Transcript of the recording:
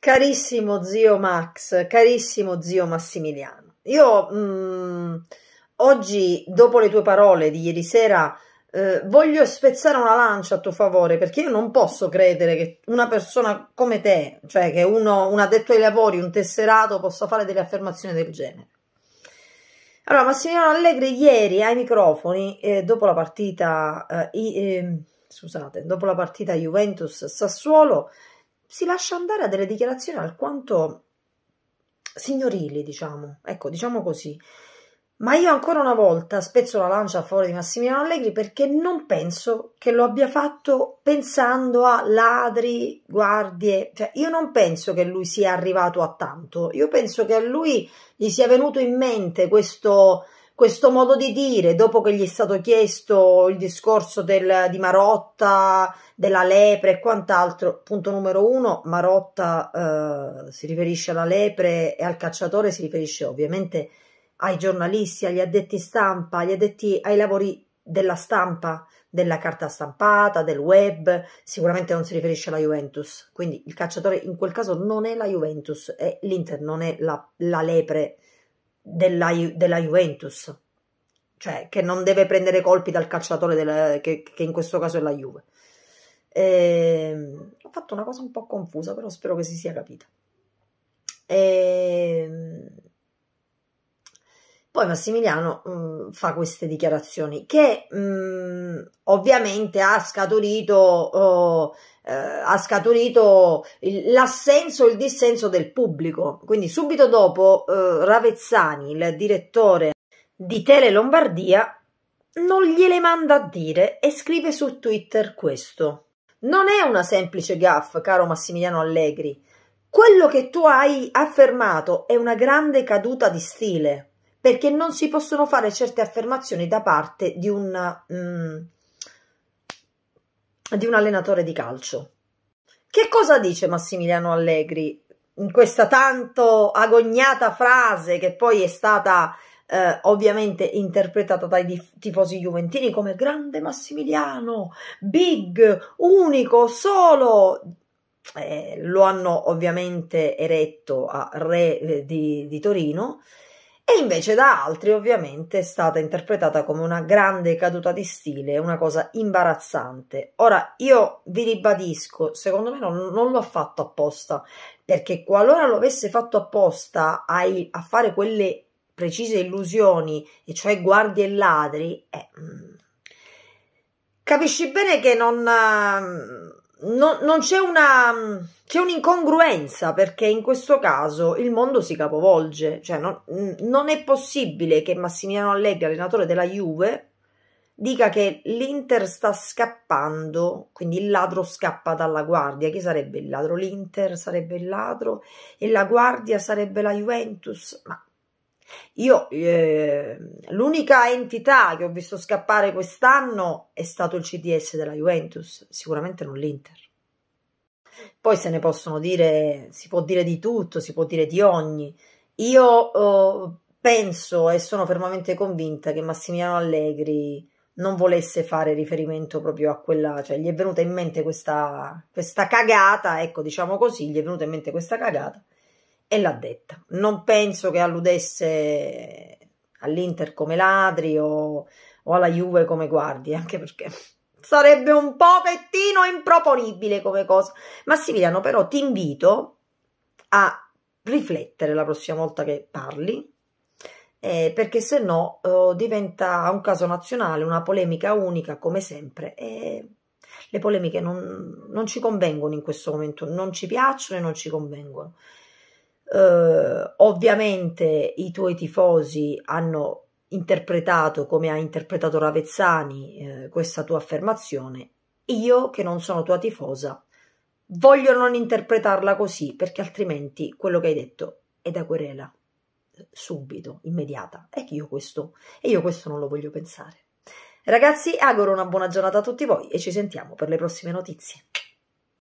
Carissimo zio Max, carissimo zio Massimiliano, io mh, mm, oggi, dopo le tue parole di ieri sera, eh, voglio spezzare una lancia a tuo favore perché io non posso credere che una persona come te, cioè che uno, un addetto ai lavori, un tesserato, possa fare delle affermazioni del genere. Allora, Massimiliano Allegri ieri ai microfoni, eh, dopo la partita, eh, ehm, scusate, dopo la partita Juventus-Sassuolo, si lascia andare a delle dichiarazioni alquanto signorili, diciamo, ecco, diciamo così. Ma io ancora una volta spezzo la lancia a favore di Massimiliano Allegri perché non penso che lo abbia fatto pensando a ladri, guardie, cioè io non penso che lui sia arrivato a tanto, io penso che a lui gli sia venuto in mente questo, questo modo di dire, dopo che gli è stato chiesto il discorso del, di Marotta, della lepre e quant'altro, punto numero uno, Marotta eh, si riferisce alla lepre e al cacciatore si riferisce ovviamente ai giornalisti, agli addetti stampa, agli addetti ai lavori della stampa, della carta stampata, del web, sicuramente non si riferisce alla Juventus, quindi il cacciatore in quel caso non è la Juventus e l'Inter non è la, la lepre della, della Juventus, cioè che non deve prendere colpi dal calciatore della, che, che, in questo caso è la Juve. E, ehm, ho fatto una cosa un po' confusa, però spero che si sia capita. E, ehm, poi Massimiliano mh, mm, fa queste dichiarazioni che mh, mm, ovviamente ha scaturito, oh, eh, ha scaturito l'assenso e il dissenso del pubblico. Quindi subito dopo eh, Ravezzani, il direttore di Tele Lombardia, non gliele manda a dire e scrive su Twitter questo. Non è una semplice gaffe, caro Massimiliano Allegri. Quello che tu hai affermato è una grande caduta di stile, perché non si possono fare certe affermazioni da parte di un, um, di un allenatore di calcio. Che cosa dice Massimiliano Allegri in questa tanto agognata frase che poi è stata eh, ovviamente interpretata dai tifosi juventini come grande Massimiliano, big, unico, solo. Eh, lo hanno ovviamente eretto a re eh, di, di Torino e invece da altri ovviamente è stata interpretata come una grande caduta di stile, una cosa imbarazzante. Ora io vi ribadisco, secondo me non, non l'ho fatto apposta, perché qualora lo avesse fatto apposta ai, a fare quelle precise illusioni, e cioè guardie e ladri, eh, mm. capisci bene che non non, non c'è una c'è un'incongruenza perché in questo caso il mondo si capovolge, cioè non, non è possibile che Massimiliano Allegri, allenatore della Juve, dica che l'Inter sta scappando, quindi il ladro scappa dalla guardia. Chi sarebbe il ladro? L'Inter sarebbe il ladro e la guardia sarebbe la Juventus. Ma io eh, l'unica entità che ho visto scappare quest'anno è stato il CDS della Juventus, sicuramente non l'Inter. Poi se ne possono dire, si può dire di tutto, si può dire di ogni. Io eh, penso e sono fermamente convinta che Massimiliano Allegri non volesse fare riferimento proprio a quella, cioè gli è venuta in mente questa, questa cagata, ecco diciamo così, gli è venuta in mente questa cagata e l'ha detta. Non penso che alludesse all'Inter come ladri o, o alla Juve come guardie, anche perché sarebbe un pochettino improponibile come cosa. Massimiliano, però ti invito a riflettere la prossima volta che parli, eh, perché se no eh, diventa un caso nazionale, una polemica unica come sempre. E le polemiche non, non ci convengono in questo momento, non ci piacciono e non ci convengono. Eh, ovviamente i tuoi tifosi hanno interpretato come ha interpretato Ravezzani eh, questa tua affermazione. Io, che non sono tua tifosa, voglio non interpretarla così perché altrimenti quello che hai detto è da querela subito, immediata. E io questo, e io questo non lo voglio pensare. Ragazzi, auguro una buona giornata a tutti voi e ci sentiamo per le prossime notizie.